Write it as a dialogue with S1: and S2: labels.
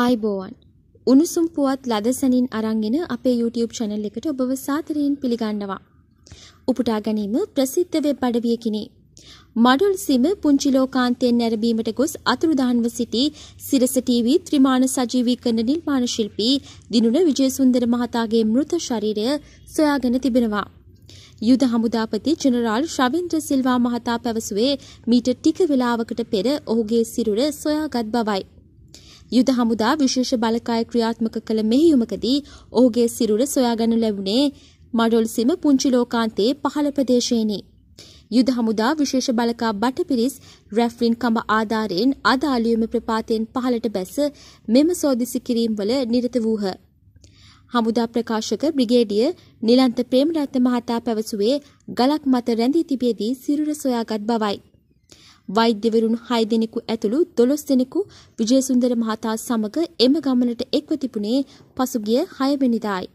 S1: ආයිබෝවන් උණුසුම් පුවත් ලදසනින්
S2: අරංගෙන අපේ YouTube channel එකට ඔබව සාදරයෙන් පිළිගන්නවා. උපුටා ගැනීම ප්‍රසිද්ධ වෙබ් අඩවියකිනි. මඩුල් සීම පුංචි ලෝකාන්තයෙන් නැරඹීමට ගොස් අතුරුදහන්ව සිටි සිරස TV ත්‍රිමාණ සජීවීකරණ නිර්මාණ ශිල්පී දිනුන විජේසුන්දර මහතාගේ මෘත ශරීරය සොයාගෙන තිබෙනවා. යුද හමුදාපති ජනරාල් ශවින්ද්‍ර සිල්වා මහතා පැවසුවේ මීට ටික වේලාවකට පෙර ඔහුගේ සිරුර සොයාගත් බවයි. යුද හමුදා විශේෂ බලකාය ක්‍රියාත්මක කළ මෙහියුමකදී ඔහුගේ සිරුර සොයාගනු ලැබුණේ මඩොල්සිම පුංචි ලෝකාන්තයේ පහළ ප්‍රදේශයේනි. යුද හමුදා විශේෂ බලකා බටපිරිස් රැෆ්රින් කඹ ආධාරයෙන් අදාළියම ප්‍රපාතයෙන් පහළට බැස මෙම සෝදිසි කිරීම්වල නිරත වූහ. හමුදා ප්‍රකාශක බ්‍රිගේඩිය නිලන්ත ප්‍රේමරත්න මහතා පැවසුවේ ගලක් මත රැඳී තිබියදී සිරුර සොයාගත් බවයි. වෛද්‍යවරුන් 6 දෙනෙකු ඇතුළු 12 දෙනෙකු විජේසුන්දර මහතා සමග එම ගමනට එක්ව තිබුණේ පසුගිය
S1: 6 වෙනිදායි.